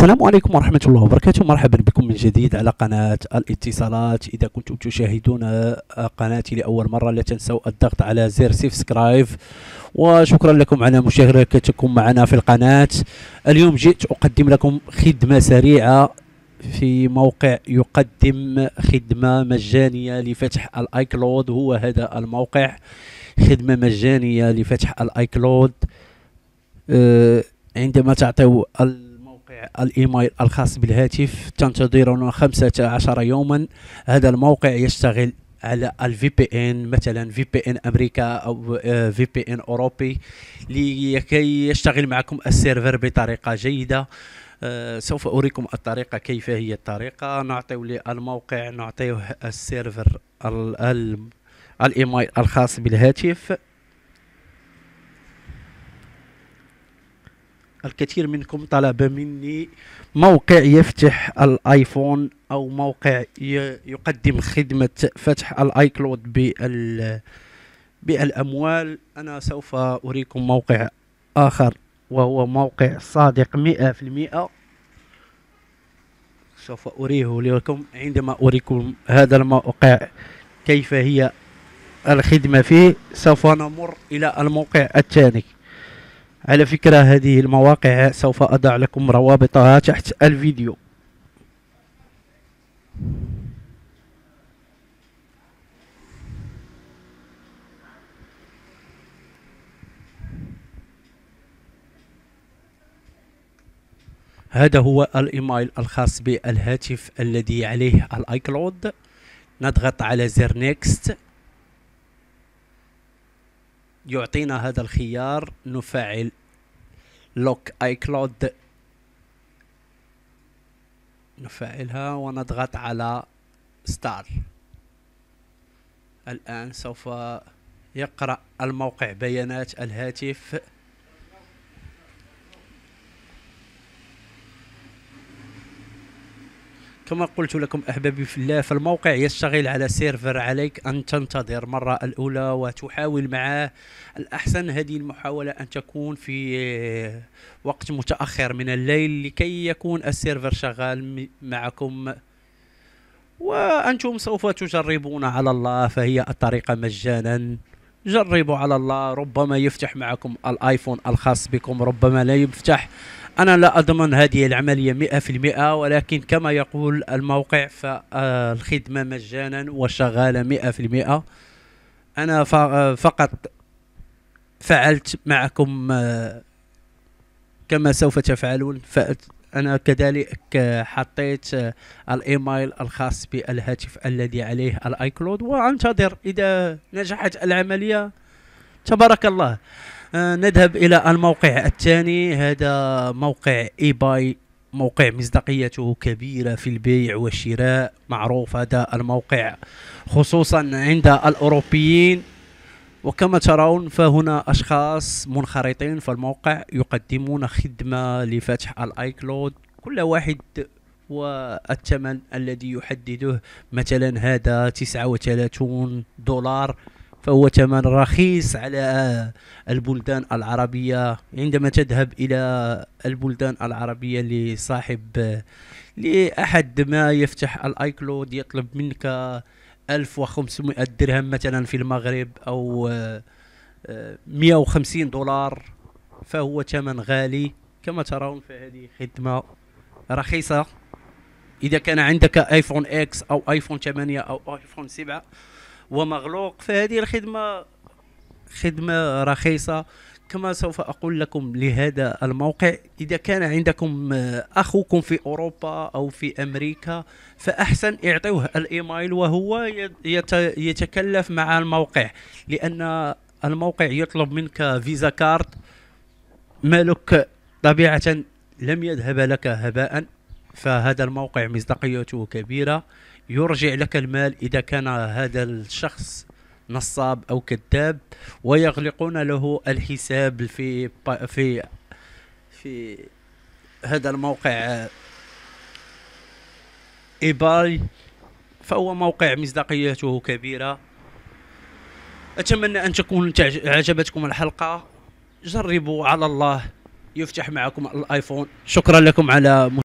السلام عليكم ورحمة الله وبركاته مرحبا بكم من جديد على قناة الاتصالات إذا كنتم تشاهدون آه، قناتي لأول مرة لا تنسوا الضغط على زر سبسكرايب وشكرا لكم على مشاركتكم معنا في القناة اليوم جئت أقدم لكم خدمة سريعة في موقع يقدم خدمة مجانية لفتح الايكلود هو هذا الموقع خدمة مجانية لفتح الايكلود آه، عندما تعطيو الايميل الخاص بالهاتف تنتظرون 15 يوما هذا الموقع يشتغل على الفي بي ان مثلا في بي ان امريكا او في بي ان اوروبي لكي يشتغل معكم السيرفر بطريقه جيده آه، سوف اريكم الطريقه كيف هي الطريقه نعطي الموقع نعطيه السيرفر الايميل الخاص بالهاتف الكثير منكم طلب مني موقع يفتح الايفون او موقع يقدم خدمة فتح الايكلود بال بالاموال انا سوف اريكم موقع اخر وهو موقع صادق مئة في المئة سوف أريه لكم عندما أريكم هذا الموقع كيف هي الخدمة فيه سوف نمر إلى الموقع الثاني على فكرة هذه المواقع سوف أضع لكم روابطها تحت الفيديو هذا هو الايميل الخاص بالهاتف الذي عليه الايكلود نضغط على زر نيكست يعطينا هذا الخيار نفعل لوك اي نفعلها ونضغط على ستار الآن سوف يقرأ الموقع بيانات الهاتف كما قلت لكم احبابي في الله فالموقع يشتغل على سيرفر عليك ان تنتظر مره الاولى وتحاول معه الاحسن هذه المحاوله ان تكون في وقت متاخر من الليل لكي يكون السيرفر شغال معكم وانتم سوف تجربون على الله فهي الطريقه مجانا جربوا على الله ربما يفتح معكم الايفون الخاص بكم ربما لا يفتح انا لا اضمن هذه العمليه 100% ولكن كما يقول الموقع فالخدمه مجانا وشغاله 100% انا فقط فعلت معكم آه، كما سوف تفعلون انا كذلك آه، حطيت آه، الايميل الخاص بالهاتف الذي عليه الايكلود وانتظر اذا نجحت العمليه تبارك الله آه، نذهب الى الموقع الثاني هذا موقع اي باي موقع مصداقيته كبيرة في البيع والشراء معروف هذا الموقع خصوصا عند الأوروبيين وكما ترون فهنا أشخاص منخرطين في الموقع يقدمون خدمة لفتح الايكلود كل واحد والثمن الذي يحدده مثلا هذا 39 دولار فهو ثمن رخيص على البلدان العربية عندما تذهب إلى البلدان العربية لصاحب لأحد ما يفتح الايكلود يطلب منك 1500 درهم مثلا في المغرب او 150 آه، دولار فهو ثمن غالي كما ترون فهذه خدمه رخيصه اذا كان عندك ايفون اكس او ايفون 8 او ايفون 7 ومغلوق فهذه الخدمه خدمه رخيصه كما سوف أقول لكم لهذا الموقع إذا كان عندكم آه، أخوكم في أوروبا أو في أمريكا فأحسن اعطوه الإيميل وهو يتكلف مع الموقع لأن الموقع يطلب منك فيزا كارد مالك طبيعة لم يذهب لك هباء فهذا الموقع مصداقيته كبيرة يرجع لك المال إذا كان هذا الشخص نصاب او كذاب ويغلقون له الحساب في في في هذا الموقع ايباي فهو موقع مصداقيته كبيره اتمنى ان تكون عجبتكم الحلقه جربوا على الله يفتح معكم الايفون شكرا لكم على